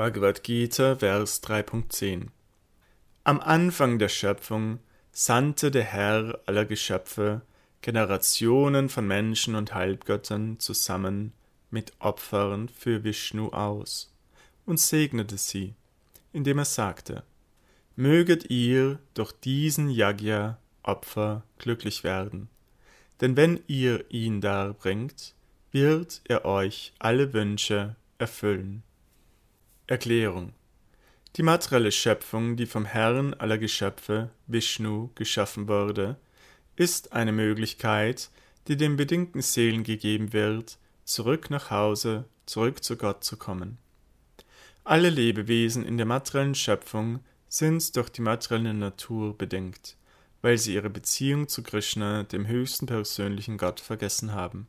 Bhagavad Gita, Vers 3.10 Am Anfang der Schöpfung sandte der Herr aller Geschöpfe Generationen von Menschen und Halbgöttern zusammen mit Opfern für Vishnu aus und segnete sie, indem er sagte, Möget ihr durch diesen Yagya Opfer glücklich werden, denn wenn ihr ihn darbringt, wird er euch alle Wünsche erfüllen. Erklärung Die materielle Schöpfung, die vom Herrn aller Geschöpfe, Vishnu, geschaffen wurde, ist eine Möglichkeit, die den bedingten Seelen gegeben wird, zurück nach Hause, zurück zu Gott zu kommen. Alle Lebewesen in der materiellen Schöpfung sind durch die materielle Natur bedingt, weil sie ihre Beziehung zu Krishna, dem höchsten persönlichen Gott, vergessen haben.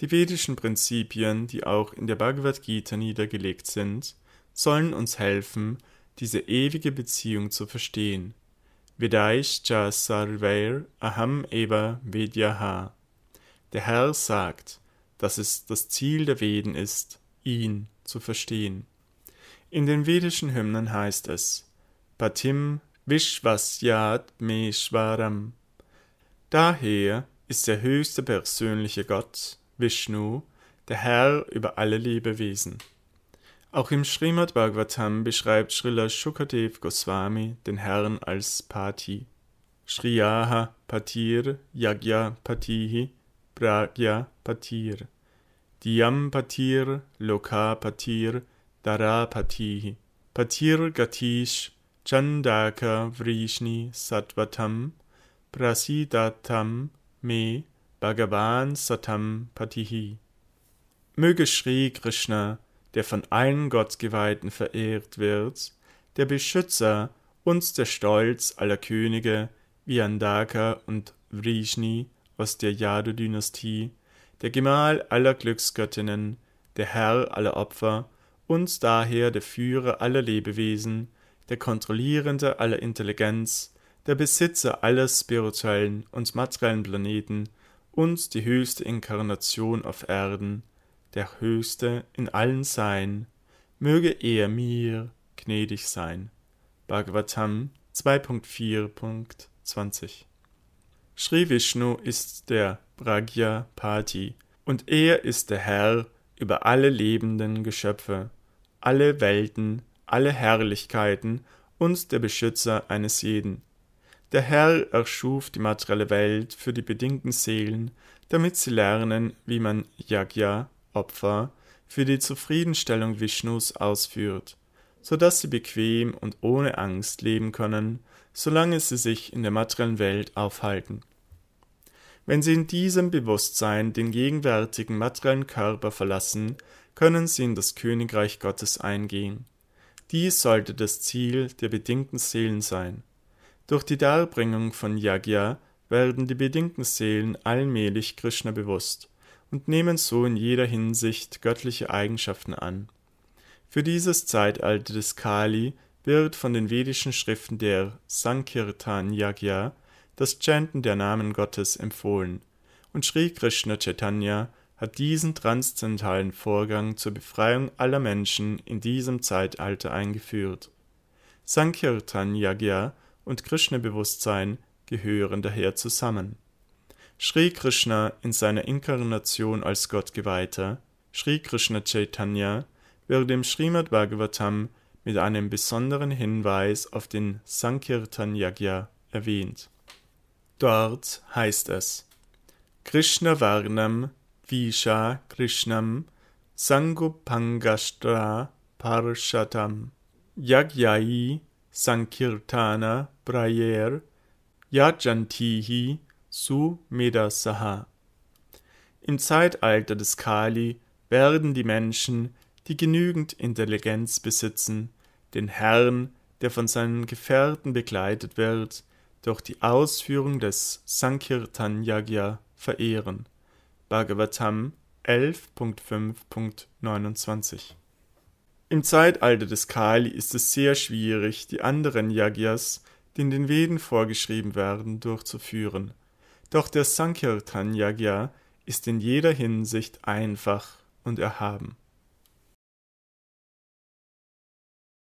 Die vedischen Prinzipien, die auch in der Bhagavad Gita niedergelegt sind, sollen uns helfen, diese ewige Beziehung zu verstehen. Vedaischa sarveir aham eva vedyaha. Der Herr sagt, dass es das Ziel der Veden ist, ihn zu verstehen. In den vedischen Hymnen heißt es Patim Vishvasyat Meshwaram. Daher ist der höchste persönliche Gott, Vishnu, der Herr über alle Lebewesen. Auch im Srimad Bhagavatam beschreibt Srila Shukadev Goswami den Herrn als Pati. Shriyaha Patir Yagya Patihi Pragya Patir Diyam Patir Loka Patir Dara Patihi Patir Gatish Chandaka Vrishni Satvatam Prasidatam Me Bhagavan Satam Patihi. Möge Sri Krishna, der von allen Gottgeweihten verehrt wird, der Beschützer und der Stolz aller Könige wie Andaka und Vrishni aus der Yadu-Dynastie, der Gemahl aller Glücksgöttinnen, der Herr aller Opfer und daher der Führer aller Lebewesen, der Kontrollierende aller Intelligenz, der Besitzer aller spirituellen und materiellen Planeten, und die höchste Inkarnation auf Erden, der Höchste in allen Sein, möge er mir gnädig sein. Bhagavatam 2.4.20 Sri Vishnu ist der Pragyapati und er ist der Herr über alle lebenden Geschöpfe, alle Welten, alle Herrlichkeiten und der Beschützer eines jeden. Der Herr erschuf die materielle Welt für die bedingten Seelen, damit sie lernen, wie man Yajna, Opfer, für die Zufriedenstellung Vishnus ausführt, so dass sie bequem und ohne Angst leben können, solange sie sich in der materiellen Welt aufhalten. Wenn sie in diesem Bewusstsein den gegenwärtigen materiellen Körper verlassen, können sie in das Königreich Gottes eingehen. Dies sollte das Ziel der bedingten Seelen sein. Durch die Darbringung von Yajna werden die bedingten Seelen allmählich Krishna bewusst und nehmen so in jeder Hinsicht göttliche Eigenschaften an. Für dieses Zeitalter des Kali wird von den vedischen Schriften der Sankirtan Yajna das Chanten der Namen Gottes empfohlen, und Sri Krishna Chaitanya hat diesen transzendentalen Vorgang zur Befreiung aller Menschen in diesem Zeitalter eingeführt. Sankirtan Yajna und Krishna-Bewusstsein gehören daher zusammen. Sri Krishna in seiner Inkarnation als Gottgeweihter, Sri Krishna Chaitanya, wird im Srimad Bhagavatam mit einem besonderen Hinweis auf den Sankirtan Yajna erwähnt. Dort heißt es Krishna Varnam Visha Krishnam Sangupangastra Parshatam Yagyai Sankirtana Brayer Yajantihi Su Medasaha. Im Zeitalter des Kali werden die Menschen, die genügend Intelligenz besitzen, den Herrn, der von seinen Gefährten begleitet wird, durch die Ausführung des Sankirtan Yagya verehren. Bhagavatam 11.5.29 im Zeitalter des Kali ist es sehr schwierig, die anderen Yajnas, die in den Veden vorgeschrieben werden, durchzuführen. Doch der Sankirtan-Yajna ist in jeder Hinsicht einfach und erhaben